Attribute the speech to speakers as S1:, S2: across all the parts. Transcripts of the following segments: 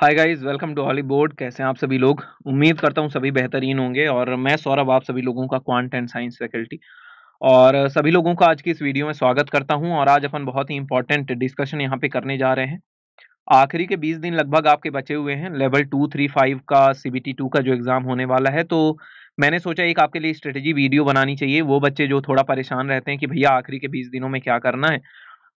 S1: hi guys welcome to Hollywood कैसे हैं आप सभी लोग उम्मीद करता हूं सभी बेहतरीन होंगे और मैं सौरभ आप सभी लोगों का क्वांट एंड साइंस फैकल्टी और सभी लोगों का आज की इस वीडियो में स्वागत करता हूं और आज अपन बहुत ही इंपॉर्टेंट डिस्कशन यहां पे करने जा रहे हैं आखिरी के 20 दिन लगभग आपके बचे हुए हैं लेवल टू थ्री फाइव का सी बी टी टू का जो एग्ज़ाम होने वाला है तो मैंने सोचा एक आपके लिए स्ट्रेटेजी वीडियो बनानी चाहिए वो बच्चे जो थोड़ा परेशान रहते हैं कि भैया आखिरी के बीस दिनों में क्या करना है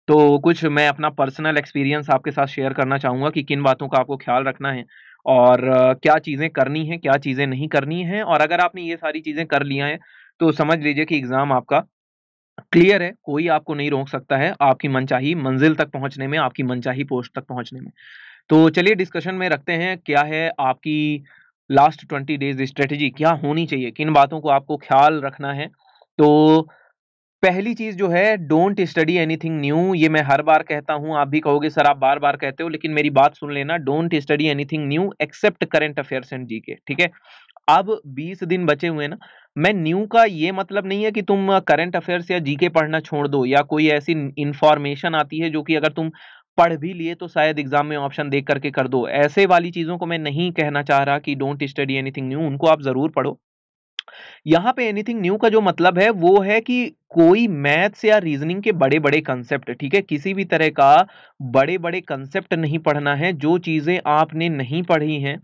S1: तो कुछ मैं अपना पर्सनल एक्सपीरियंस आपके साथ शेयर करना चाहूँगा कि किन बातों का आपको ख्याल रखना है और क्या चीज़ें करनी है क्या चीज़ें नहीं करनी हैं और अगर आपने ये सारी चीज़ें कर लिया है तो समझ लीजिए कि एग्ज़ाम आपका क्लियर है कोई आपको नहीं रोक सकता है आपकी मनचाही मंजिल तक पहुंचने में आपकी मनचाही पोस्ट तक पहुंचने में तो चलिए डिस्कशन में रखते हैं क्या है आपकी लास्ट ट्वेंटी डेज स्ट्रेटजी क्या होनी चाहिए किन बातों को आपको ख्याल रखना है तो पहली चीज जो है डोंट स्टडी एनीथिंग न्यू ये मैं हर बार कहता हूँ आप भी कहोगे सर आप बार बार कहते हो लेकिन मेरी बात सुन लेना don't study anything new except current affairs and G K ठीक है अब 20 दिन बचे हुए ना मैं न्यू का ये मतलब नहीं है कि तुम करंट अफेयर्स या जीके पढ़ना छोड़ दो या कोई ऐसी इंफॉर्मेशन आती है जो कि अगर तुम पढ़ भी लिए तो शायद एग्जाम में ऑप्शन देख करके कर दो ऐसे वाली चीज़ों को मैं नहीं कहना चाह रहा कि डोंट स्टडी एनीथिंग न्यू उनको आप ज़रूर पढ़ो यहाँ पे एनीथिंग न्यू का जो मतलब है वो है कि कोई मैथ्स या रीजनिंग के बड़े बड़े कंसेप्ट ठीक है किसी भी तरह का बड़े बड़े कंसेप्ट नहीं पढ़ना है जो चीज़ें आपने नहीं पढ़ी हैं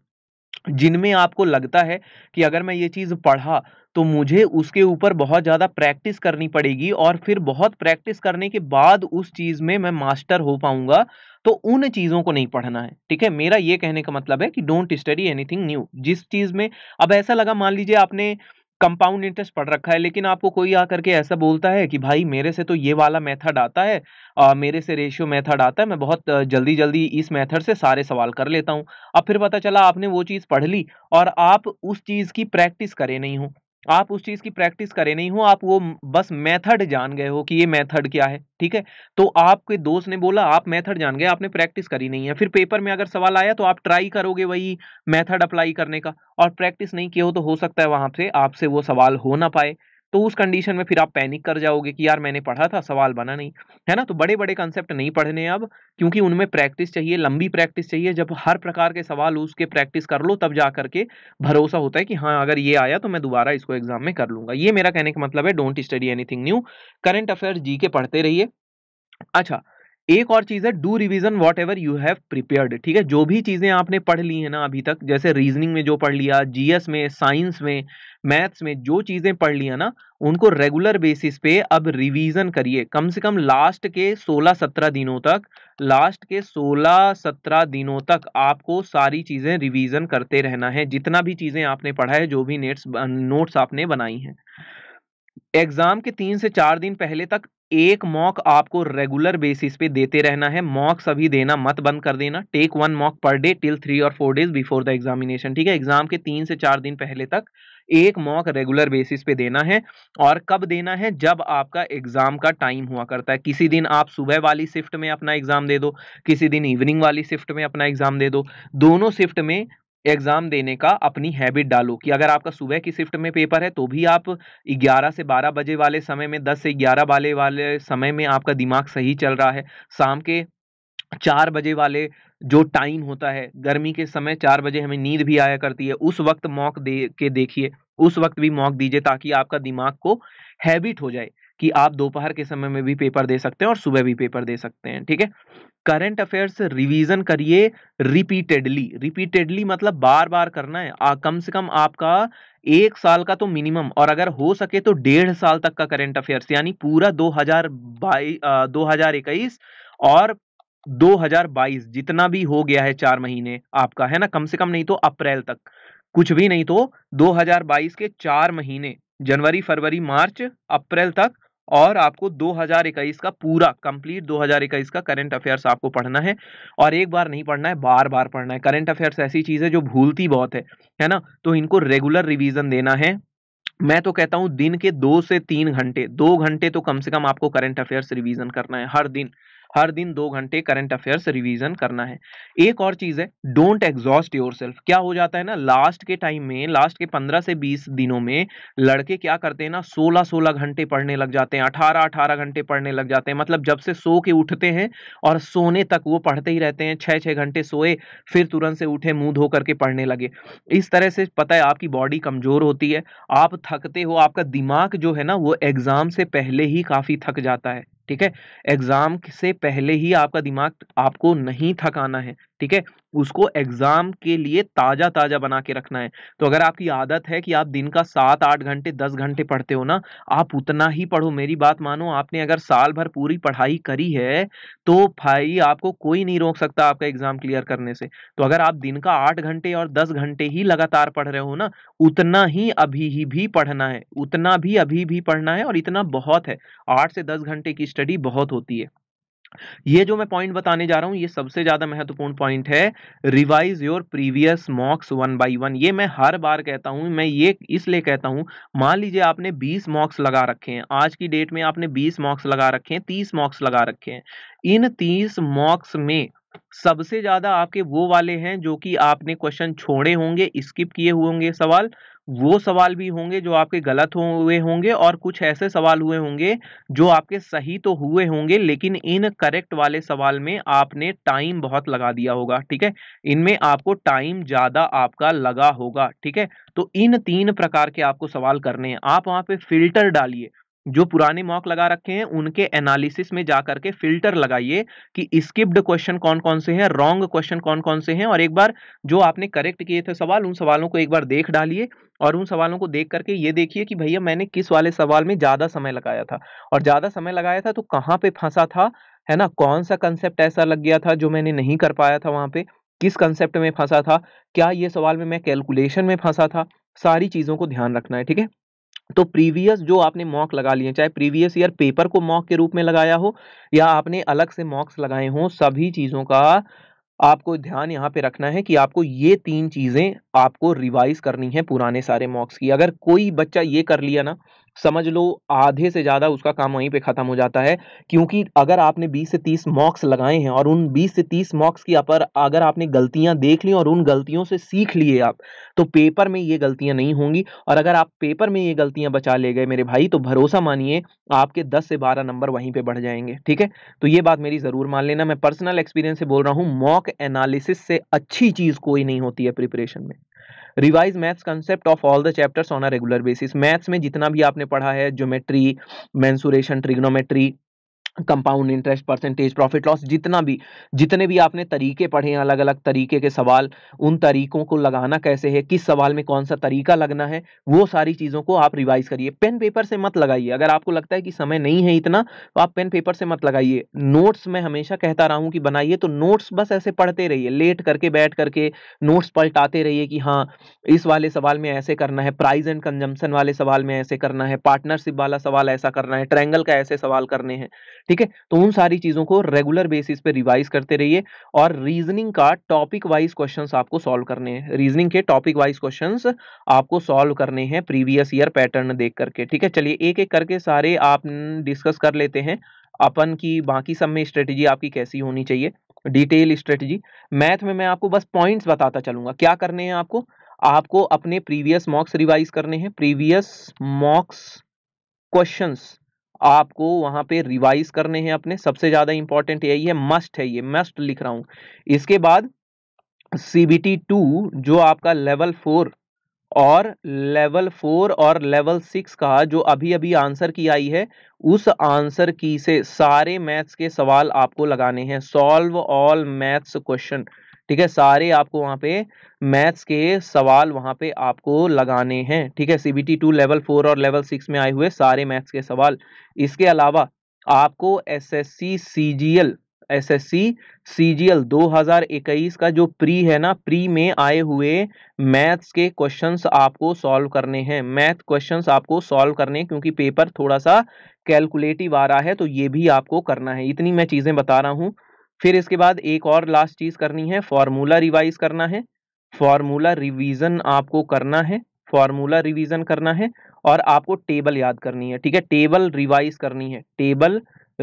S1: जिनमें आपको लगता है कि अगर मैं ये चीज़ पढ़ा तो मुझे उसके ऊपर बहुत ज़्यादा प्रैक्टिस करनी पड़ेगी और फिर बहुत प्रैक्टिस करने के बाद उस चीज़ में मैं मास्टर हो पाऊंगा तो उन चीज़ों को नहीं पढ़ना है ठीक है मेरा ये कहने का मतलब है कि डोंट स्टडी एनीथिंग न्यू जिस चीज़ में अब ऐसा लगा मान लीजिए आपने कंपाउंड इंटरेस्ट पढ़ रखा है लेकिन आपको कोई आकर के ऐसा बोलता है कि भाई मेरे से तो ये वाला मेथड आता है आ, मेरे से रेशियो मेथड आता है मैं बहुत जल्दी जल्दी इस मेथड से सारे सवाल कर लेता हूँ अब फिर पता चला आपने वो चीज़ पढ़ ली और आप उस चीज़ की प्रैक्टिस करे नहीं हो आप उस चीज़ की प्रैक्टिस करे नहीं हो आप वो बस मेथड जान गए हो कि ये मेथड क्या है ठीक है तो आपके दोस्त ने बोला आप मेथड जान गए आपने प्रैक्टिस करी नहीं है फिर पेपर में अगर सवाल आया तो आप ट्राई करोगे वही मेथड अप्लाई करने का और प्रैक्टिस नहीं किया हो तो हो सकता है वहाँ से आपसे वो सवाल हो ना पाए तो उस कंडीशन में फिर आप पैनिक कर जाओगे कि यार मैंने पढ़ा था सवाल बना नहीं है ना तो बड़े बड़े कंसेप्ट नहीं पढ़ने अब क्योंकि उनमें प्रैक्टिस चाहिए लंबी प्रैक्टिस चाहिए जब हर प्रकार के सवाल उसके प्रैक्टिस कर लो तब जा करके भरोसा होता है कि हाँ अगर ये आया तो मैं दोबारा इसको एग्जाम में कर लूंगा ये मेरा कहने का मतलब है don't study anything new current affair G K पढ़ते रहिए अच्छा एक और चीज़ है do revision whatever you have prepared ठीक है जो भी चीज़ें आपने पढ़ ली है ना अभी तक जैसे रीजनिंग में जो पढ़ लिया जीएस में साइंस में मैथ्स में जो चीज़ें पढ़ लिया ना उनको रेगुलर बेसिस पे अब रिवीजन करिए कम से कम लास्ट के 16-17 दिनों तक लास्ट के 16-17 दिनों तक आपको सारी चीज़ें रिवीजन करते रहना है जितना भी चीज़ें आपने पढ़ा है जो भी नेट्स नोट्स आपने बनाई हैं एग्ज़ाम के तीन से चार दिन पहले तक एक मॉक आपको रेगुलर बेसिस पे देते रहना है मॉक सभी देना मत बंद कर देना take one mock per day till three और four days before the examination ठीक है एग्जाम के तीन से चार दिन पहले तक एक मॉक रेगुलर बेसिस पे देना है और कब देना है जब आपका एग्जाम का टाइम हुआ करता है किसी दिन आप सुबह वाली शिफ्ट में अपना एग्जाम दे दो किसी दिन इवनिंग वाली शिफ्ट में अपना एग्जाम दे दो दोनों शिफ्ट में एग्ज़ाम देने का अपनी हैबिट डालो कि अगर आपका सुबह की शिफ्ट में पेपर है तो भी आप 11 से 12 बजे वाले समय में 10 से 11 वाले वाले समय में आपका दिमाग सही चल रहा है शाम के चार बजे वाले जो टाइम होता है गर्मी के समय चार बजे हमें नींद भी आया करती है उस वक्त मॉक दे के देखिए उस वक्त भी मॉक दीजिए ताकि आपका दिमाग को हैबिट हो जाए कि आप दोपहर के समय में भी पेपर दे सकते हैं और सुबह भी पेपर दे सकते हैं ठीक है करंट अफेयर्स रिवीजन करिए रिपीटेडली रिपीटेडली मतलब बार बार करना है आ, कम से कम आपका एक साल का तो मिनिमम और अगर हो सके तो डेढ़ साल तक का करंट अफेयर्स यानी पूरा दो हजार दो हजार इक्कीस और 2022 जितना भी हो गया है चार महीने आपका है ना कम से कम नहीं तो अप्रैल तक कुछ भी नहीं तो 2022 के चार महीने जनवरी फरवरी मार्च अप्रैल तक और आपको 2021 का पूरा कंप्लीट 2021 का करंट अफेयर्स आपको पढ़ना है और एक बार नहीं पढ़ना है बार बार पढ़ना है करंट अफेयर्स ऐसी चीज़ है जो भूलती बहुत है है ना तो इनको रेगुलर रिवीजन देना है मैं तो कहता हूं दिन के दो से तीन घंटे दो घंटे तो कम से कम आपको करंट अफेयर्स रिवीजन करना है हर दिन हर दिन दो घंटे करंट अफेयर्स रिवीजन करना है एक और चीज है डोंट एग्जॉस्ट योर सेल्फ क्या हो जाता है ना लास्ट के टाइम में लास्ट के पंद्रह से बीस दिनों में लड़के क्या करते हैं ना सोलह सोलह घंटे पढ़ने लग जाते हैं अठारह अठारह घंटे पढ़ने लग जाते हैं मतलब जब से सो के उठते हैं और सोने तक वो पढ़ते ही रहते हैं छः छः घंटे सोए फिर तुरंत से उठे मुंह धो करके पढ़ने लगे इस तरह से पता है आपकी बॉडी कमजोर होती है आप थकते हो आपका दिमाग जो है ना वो एग्जाम से पहले ही काफ़ी थक जाता है ठीक है एग्जाम से पहले ही आपका दिमाग आपको नहीं थकाना है ठीक है उसको एग्जाम के लिए ताज़ा ताज़ा बना के रखना है तो अगर आपकी आदत है कि आप दिन का सात आठ घंटे दस घंटे पढ़ते हो ना आप उतना ही पढ़ो मेरी बात मानो आपने अगर साल भर पूरी पढ़ाई करी है तो भाई आपको कोई नहीं रोक सकता आपका एग्जाम क्लियर करने से तो अगर आप दिन का आठ घंटे और दस घंटे ही लगातार पढ़ रहे हो ना उतना ही अभी ही भी पढ़ना है उतना भी अभी भी पढ़ना है और इतना बहुत है आठ से दस घंटे की स्टडी बहुत होती है ये जो मैं पॉइंट बताने जा रहा हूं ये सबसे ज़्यादा महत्वपूर्ण पॉइंट है revise your previous mocks one by one ये मैं हर बार कहता हूं मैं ये इसलिए कहता हूं मान लीजिए आपने 20 मॉक्स लगा रखे हैं आज की डेट में आपने 20 मॉक्स लगा रखे हैं 30 मॉक्स लगा रखे हैं इन 30 मॉक्स में सबसे ज़्यादा आपके वो वाले हैं जो कि आपने क्वेश्चन छोड़े होंगे स्किप किए हुए होंगे सवाल वो सवाल भी होंगे जो आपके गलत हुए होंगे और कुछ ऐसे सवाल हुए होंगे जो आपके सही तो हुए होंगे लेकिन इन करेक्ट वाले सवाल में आपने टाइम बहुत लगा दिया होगा ठीक है इनमें आपको टाइम ज़्यादा आपका लगा होगा ठीक है तो इन तीन प्रकार के आपको सवाल करने हैं आप वहाँ पे फिल्टर डालिए जो पुराने मॉक लगा रखे हैं उनके एनालिसिस में जा करके फिल्टर लगाइए कि स्किप्ड क्वेश्चन कौन कौन से हैं रॉन्ग क्वेश्चन कौन कौन से हैं और एक बार जो आपने करेक्ट किए थे सवाल उन सवालों को एक बार देख डालिए और उन सवालों को देख करके ये देखिए कि भैया मैंने किस वाले सवाल में ज़्यादा समय लगाया था और ज़्यादा समय लगाया था तो कहाँ पर फंसा था है ना कौन सा कंसेप्ट ऐसा लग गया था जो मैंने नहीं कर पाया था वहाँ पर किस कंसेप्ट में फंसा था क्या ये सवाल में मैं कैलकुलेशन में फंसा था सारी चीज़ों को ध्यान रखना है ठीक है तो प्रीवियस जो आपने मॉक लगा लिए चाहे प्रीवियस ईयर पेपर को मॉक के रूप में लगाया हो या आपने अलग से मॉक्स लगाए हों सभी चीज़ों का आपको ध्यान यहाँ पे रखना है कि आपको ये तीन चीज़ें आपको रिवाइज करनी है पुराने सारे मॉक्स की अगर कोई बच्चा ये कर लिया ना समझ लो आधे से ज़्यादा उसका काम वहीं पे ख़त्म हो जाता है क्योंकि अगर आपने 20 से 30 मॉक्स लगाए हैं और उन 20 से 30 मॉक्स की अपर अगर आपने गलतियां देख ली और उन गलतियों से सीख लिए आप तो पेपर में ये गलतियां नहीं होंगी और अगर आप पेपर में ये गलतियां बचा ले गए मेरे भाई तो भरोसा मानिए आपके दस से बारह नंबर वहीं पर बढ़ जाएंगे ठीक है तो ये बात मेरी ज़रूर मान लेना मैं पर्सनल एक्सपीरियंस से बोल रहा हूँ मॉक एनालिसिस से अच्छी चीज़ कोई नहीं होती है प्रिपरेशन में revise maths concept of all the chapters on a regular basis maths में जितना भी आपने पढ़ा है geometry mensuration trigonometry compound interest percentage profit loss जितना भी जितने भी आपने तरीके पढ़े हैं अलग अलग तरीके के सवाल उन तरीकों को लगाना कैसे है किस सवाल में कौन सा तरीका लगना है वो सारी चीज़ों को आप रिवाइज करिए पेन पेपर से मत लगाइए अगर आपको लगता है कि समय नहीं है इतना तो आप पेन पेपर से मत लगाइए नोट्स मैं हमेशा कहता रहा हूँ कि बनाइए तो नोट्स बस ऐसे पढ़ते रहिए लेट करके बैठ करके नोट्स पलटाते रहिए कि हाँ इस वाले सवाल में ऐसे करना है प्राइज एंड कंजम्पन वाले सवाल में ऐसे करना है पार्टनरशिप वाला सवाल ऐसा करना है ट्रैंगल का ऐसे सवाल करने हैं ठीक है तो उन सारी चीज़ों को रेगुलर बेसिस पे रिवाइज करते रहिए और रीजनिंग का टॉपिक वाइज क्वेश्चंस आपको सॉल्व करने हैं रीजनिंग के टॉपिक वाइज क्वेश्चंस आपको सॉल्व करने हैं प्रीवियस ईयर पैटर्न देख करके ठीक है चलिए एक एक करके सारे आप डिस्कस कर लेते हैं अपन की बाकी सब में स्ट्रेटेजी आपकी कैसी होनी चाहिए डिटेल स्ट्रेटेजी मैथ में मैं आपको बस पॉइंट्स बताता चलूंगा क्या करने हैं आपको आपको अपने प्रीवियस मॉक्स रिवाइज करने हैं प्रीवियस मॉक्स क्वेश्चंस आपको वहां पे रिवाइज करने हैं अपने सबसे ज़्यादा इंपॉर्टेंट यही है मस्ट है ये मस्ट लिख रहा हूं इसके बाद सी बी टी टू जो आपका लेवल फोर और लेवल फोर और लेवल सिक्स का जो अभी अभी आंसर की आई है उस आंसर की से सारे मैथ्स के सवाल आपको लगाने हैं सॉल्व ऑल मैथ्स क्वेश्चन ठीक है सारे आपको वहाँ पे मैथ्स के सवाल वहाँ पे आपको लगाने हैं ठीक है सीबीटी टू लेवल फोर और लेवल सिक्स में आए हुए सारे मैथ्स के सवाल इसके अलावा आपको एसएससी सीजीएल एसएससी सीजीएल 2021 का जो प्री है ना प्री में आए हुए मैथ्स के क्वेश्चंस आपको सॉल्व करने हैं मैथ क्वेश्चंस आपको सॉल्व करने क्योंकि पेपर थोड़ा सा कैलकुलेटिव आ रहा है तो ये भी आपको करना है इतनी मैं चीज़ें बता रहा हूँ फिर इसके बाद एक और लास्ट चीज़ करनी है फॉर्मूला रिवाइज करना है फॉर्मूला रिवीजन आपको करना है फॉर्मूला रिवीजन करना है और आपको टेबल याद करनी है ठीक है टेबल रिवाइज करनी है टेबल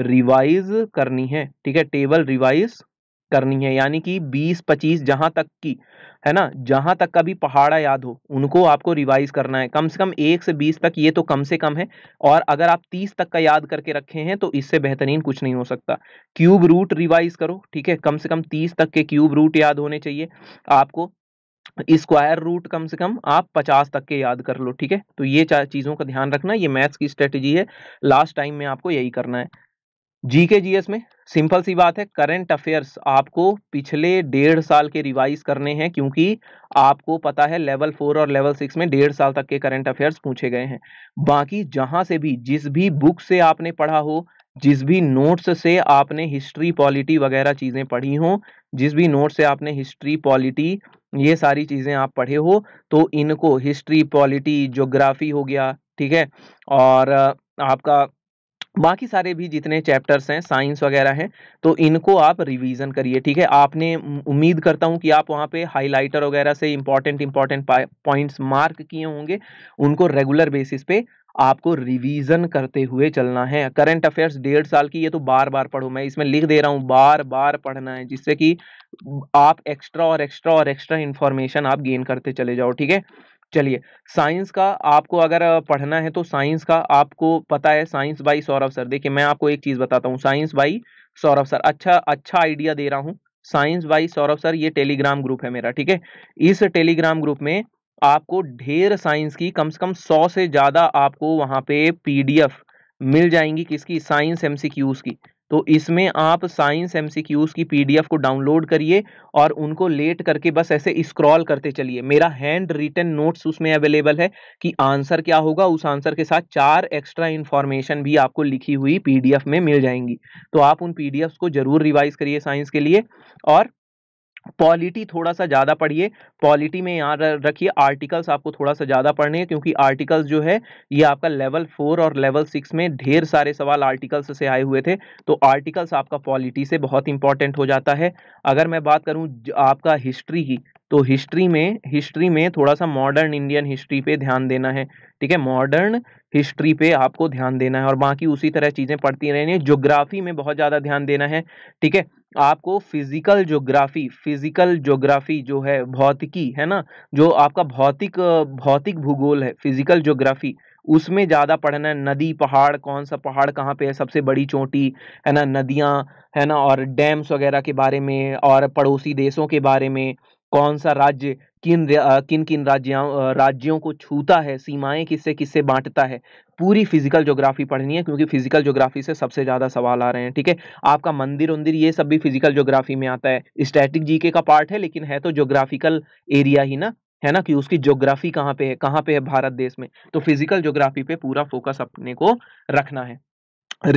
S1: रिवाइज करनी है ठीक है टेबल रिवाइज करनी है यानी कि 20 25 जहां तक की है ना जहाँ तक का भी पहाड़ा याद हो उनको आपको रिवाइज करना है कम से कम एक से बीस तक ये तो कम से कम है और अगर आप तीस तक का याद करके रखे हैं तो इससे बेहतरीन कुछ नहीं हो सकता क्यूब रूट रिवाइज करो ठीक है कम से कम तीस तक के क्यूब रूट याद होने चाहिए आपको स्क्वायर रूट कम से कम आप पचास तक के याद कर लो ठीक है तो ये चीज़ों का ध्यान रखना ये मैथ्स की स्ट्रेटेजी है लास्ट टाइम में आपको यही करना है जी के जी एस में सिंपल सी बात है करंट अफेयर्स आपको पिछले डेढ़ साल के रिवाइज करने हैं क्योंकि आपको पता है लेवल फोर और लेवल सिक्स में डेढ़ साल तक के करंट अफेयर्स पूछे गए हैं बाकी जहां से भी जिस भी बुक से आपने पढ़ा हो जिस भी नोट्स से आपने हिस्ट्री पॉलिटी वगैरह चीज़ें पढ़ी हों जिस भी नोट से आपने हिस्ट्री पॉलिटी ये सारी चीज़ें आप पढ़े हो तो इनको हिस्ट्री पॉलिटी जोग्राफी हो गया ठीक है और आपका बाकी सारे भी जितने चैप्टर्स हैं साइंस वगैरह हैं तो इनको आप रिवीजन करिए ठीक है आपने उम्मीद करता हूँ कि आप वहाँ पे हाइलाइटर वगैरह से इंपॉर्टेंट इंपॉर्टेंट पॉइंट्स मार्क किए होंगे उनको रेगुलर बेसिस पे आपको रिवीजन करते हुए चलना है करंट अफेयर्स डेढ़ साल की ये तो बार बार पढ़ो मैं इसमें लिख दे रहा हूँ बार बार पढ़ना है जिससे कि आप एक्स्ट्रा और एक्स्ट्रा और एक्स्ट्रा इन्फॉर्मेशन आप गेन करते चले जाओ ठीक है चलिए साइंस का आपको अगर पढ़ना है तो साइंस का आपको पता है साइंस बाई सौरभ सर देखिए मैं आपको एक चीज़ बताता हूँ साइंस बाई सौरभ सर अच्छा अच्छा आइडिया दे रहा हूँ साइंस बाई सौरभ सर ये टेलीग्राम ग्रुप है मेरा ठीक है इस टेलीग्राम ग्रुप में आपको ढेर साइंस की कम से कम सौ से ज़्यादा आपको वहां पे पीडीएफ मिल जाएंगी किसकी साइंस एमसीक्यूज की तो इसमें आप साइंस एम की पीडीएफ को डाउनलोड करिए और उनको लेट करके बस ऐसे स्क्रॉल करते चलिए मेरा हैंड रिटन नोट्स उसमें अवेलेबल है कि आंसर क्या होगा उस आंसर के साथ चार एक्स्ट्रा इन्फॉर्मेशन भी आपको लिखी हुई पीडीएफ में मिल जाएंगी तो आप उन पीडीएफ को जरूर रिवाइज करिए साइंस के लिए और पॉलिटी थोड़ा सा ज़्यादा पढ़िए पॉलिटी में यहाँ रखिए आर्टिकल्स आपको थोड़ा सा ज़्यादा पढ़ने हैं क्योंकि आर्टिकल्स जो है ये आपका लेवल फोर और लेवल सिक्स में ढेर सारे सवाल आर्टिकल्स से आए हुए थे तो आर्टिकल्स आपका पॉलिटी से बहुत इंपॉर्टेंट हो जाता है अगर मैं बात करूँ आपका हिस्ट्री की तो हिस्ट्री में हिस्ट्री में थोड़ा सा मॉडर्न इंडियन हिस्ट्री पे ध्यान देना है ठीक है मॉडर्न हिस्ट्री पे आपको ध्यान देना है और बाकी उसी तरह चीज़ें पढ़ती रहनी है ज्योग्राफी में बहुत ज़्यादा ध्यान देना है ठीक है आपको फिजिकल ज्योग्राफी फिजिकल ज्योग्राफी जो है भौतिकी है ना जो आपका भौतिक भौतिक भूगोल है फिजिकल ज्योग्राफी उसमें ज़्यादा पढ़ना है नदी पहाड़ कौन सा पहाड़ कहाँ पे है सबसे बड़ी चोटी है ना नदियाँ है ना और डैम्स वगैरह के बारे में और पड़ोसी देशों के बारे में कौन सा राज्य किन किन किन राज्यों राज्यों को छूता है सीमाएं किससे किससे बांटता है पूरी फिजिकल ज्योग्राफी पढ़नी है क्योंकि फिजिकल ज्योग्राफी से सबसे ज़्यादा सवाल आ रहे हैं ठीक है आपका मंदिर उंदिर ये सब भी फिजिकल ज्योग्राफी में आता है स्टैटिक जीके का पार्ट है लेकिन है तो ज्योग्राफिकल एरिया ही ना है ना कि उसकी ज्योग्राफी कहाँ पे है कहाँ पे है भारत देश में तो फिजिकल ज्योग्राफी पे पूरा फोकस अपने को रखना है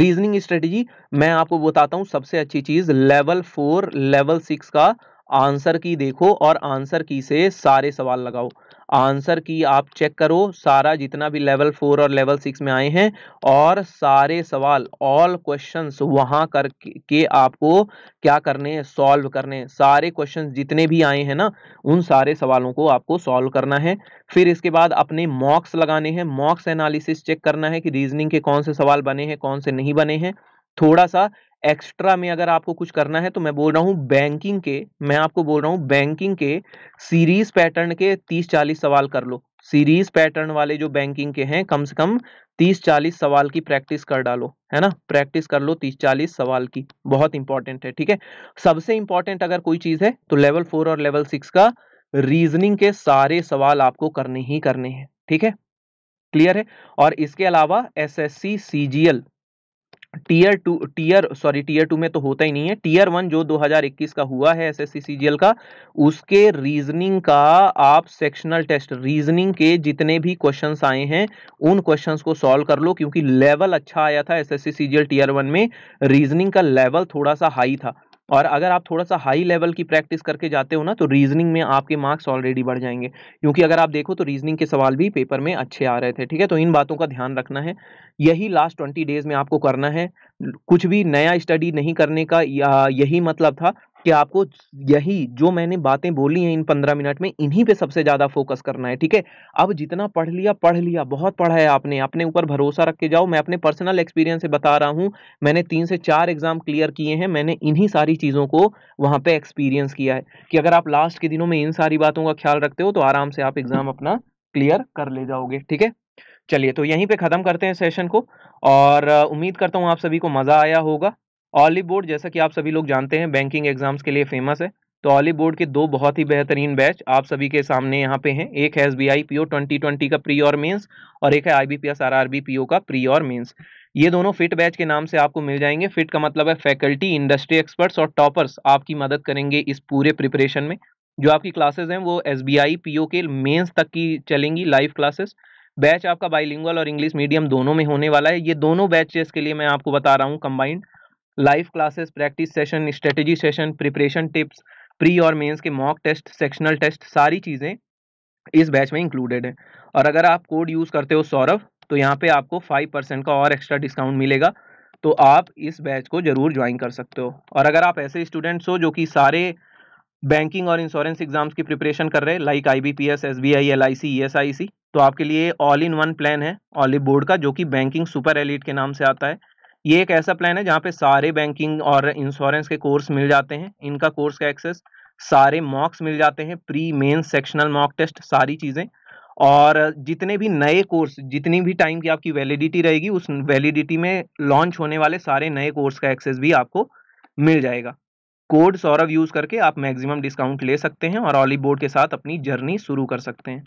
S1: रीजनिंग स्ट्रेटजी मैं आपको बताता हूँ सबसे अच्छी चीज़ लेवल फोर लेवल सिक्स का आंसर की देखो और आंसर की से सारे सवाल लगाओ आंसर की आप चेक करो सारा जितना भी लेवल फोर और लेवल सिक्स में आए हैं और सारे सवाल ऑल क्वेश्चंस वहाँ कर के आपको क्या करने हैं सॉल्व करने सारे क्वेश्चंस जितने भी आए हैं ना उन सारे सवालों को आपको सॉल्व करना है फिर इसके बाद अपने मॉक्स लगाने हैं मॉक्स एनालिसिस चेक करना है कि रीजनिंग के कौन से सवाल बने हैं कौन से नहीं बने हैं थोड़ा सा एक्स्ट्रा में अगर आपको कुछ करना है तो मैं बोल रहा हूँ बैंकिंग के मैं आपको बोल रहा हूँ बैंकिंग के सीरीज पैटर्न के तीस चालीस सवाल कर लो सीरीज पैटर्न वाले जो बैंकिंग के हैं कम से कम तीस चालीस सवाल की प्रैक्टिस कर डालो है ना प्रैक्टिस कर लो तीस चालीस सवाल की बहुत इंपॉर्टेंट है ठीक है सबसे इंपॉर्टेंट अगर कोई चीज़ है तो लेवल फोर और लेवल सिक्स का रीजनिंग के सारे सवाल आपको करने ही करने हैं ठीक है क्लियर है और इसके अलावा S S C tier two tier sorry tier two में तो होता ही नहीं है टीयर वन जो 2021 का हुआ है एस एस का उसके रीजनिंग का आप सेक्शनल टेस्ट रीजनिंग के जितने भी क्वेश्चंस आए हैं उन क्वेश्चंस को सॉल्व कर लो क्योंकि लेवल अच्छा आया था एस सीजीएल टीयर वन में रीजनिंग का लेवल थोड़ा सा हाई था और अगर आप थोड़ा सा हाई लेवल की प्रैक्टिस करके जाते हो ना तो रीजनिंग में आपके मार्क्स ऑलरेडी बढ़ जाएंगे क्योंकि अगर आप देखो तो रीजनिंग के सवाल भी पेपर में अच्छे आ रहे थे ठीक है तो इन बातों का ध्यान रखना है यही लास्ट ट्वेंटी डेज में आपको करना है कुछ भी नया स्टडी नहीं करने का यही मतलब था कि आपको यही जो मैंने बातें बोली हैं इन पंद्रह मिनट में इन्हीं पे सबसे ज़्यादा फोकस करना है ठीक है अब जितना पढ़ लिया पढ़ लिया बहुत पढ़ा है आपने अपने ऊपर भरोसा रख के जाओ मैं अपने पर्सनल एक्सपीरियंस से बता रहा हूँ मैंने तीन से चार एग्जाम क्लियर किए हैं मैंने इन्हीं सारी चीज़ों को वहाँ पर एक्सपीरियंस किया है कि अगर आप लास्ट के दिनों में इन सारी बातों का ख्याल रखते हो तो आराम से आप एग्ज़ाम अपना क्लियर कर ले जाओगे ठीक है चलिए तो यहीं पे ख़त्म करते हैं सेशन को और उम्मीद करता हूँ आप सभी को मज़ा आया होगा ऑली बोर्ड जैसा कि आप सभी लोग जानते हैं बैंकिंग एग्जाम्स के लिए फेमस है तो ऑली बोर्ड के दो बहुत ही बेहतरीन बैच आप सभी के सामने यहाँ पे हैं एक है S B I P O twenty twenty का प्री और मेन्स और एक है I B P S R R B P O का प्री और मेन्स ये दोनों फिट बैच के नाम से आपको मिल जाएंगे फिट का मतलब है फैकल्टी इंडस्ट्री एक्सपर्ट्स और टॉपर्स आपकी मदद करेंगे इस पूरे प्रिपरेशन में जो आपकी क्लासेज हैं वो S B I P O के मेन्स तक की चलेंगी लाइव क्लासेस बैच आपका बाइलिंगुअल और इंग्लिश मीडियम दोनों में होने वाला है ये दोनों बैचेस के लिए मैं आपको बता रहा हूँ combined live classes practice session strategy session preparation tips pre और मेंस के मॉक टेस्ट सेक्शनल टेस्ट सारी चीज़ें इस बैच में इंक्लूडेड है और अगर आप कोड यूज़ करते हो सौरभ तो यहाँ पे आपको फाइव परसेंट का और एक्स्ट्रा डिस्काउंट मिलेगा तो आप इस बैच को ज़रूर ज्वाइन कर सकते हो और अगर आप ऐसे स्टूडेंट्स हो जो कि सारे बैंकिंग और इंश्योरेंस एग्जाम्स की प्रिपरेशन कर रहे हैं like I B P S S B I L I C E S I C तो आपके लिए ऑल इन वन प्लान है ऑलिव बोर्ड का जो कि बैंकिंग सुपर एलिट के नाम से आता है ये एक ऐसा प्लान है जहाँ पे सारे बैंकिंग और इंश्योरेंस के कोर्स मिल जाते हैं इनका कोर्स का एक्सेस सारे मॉक्स मिल जाते हैं pre main sectional mock test सारी चीज़ें और जितने भी नए कोर्स जितनी भी टाइम की आपकी वैलिडिटी रहेगी उस वैलिडिटी में लॉन्च होने वाले सारे नए कोर्स का एक्सेस भी आपको मिल जाएगा कोड सौरभ यूज़ करके आप मैक्सिमम डिस्काउंट ले सकते हैं और ऑली बोर्ड के साथ अपनी जर्नी शुरू कर सकते हैं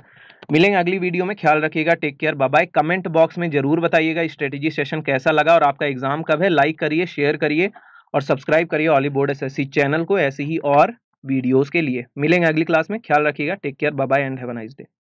S1: मिलेंगे अगली वीडियो में ख्याल रखिएगा take care bye comment box में जरूर बताइएगा स्ट्रेटेजी सेशन कैसा लगा और आपका एग्जाम कब है लाइक करिए शेयर करिए और सब्सक्राइब करिए ऑली बोर्ड एस चैनल को ऐसी ही और वीडियोज़ के लिए मिलेंगे अगली क्लास में ख्याल रखिएगा take care bye and have nice day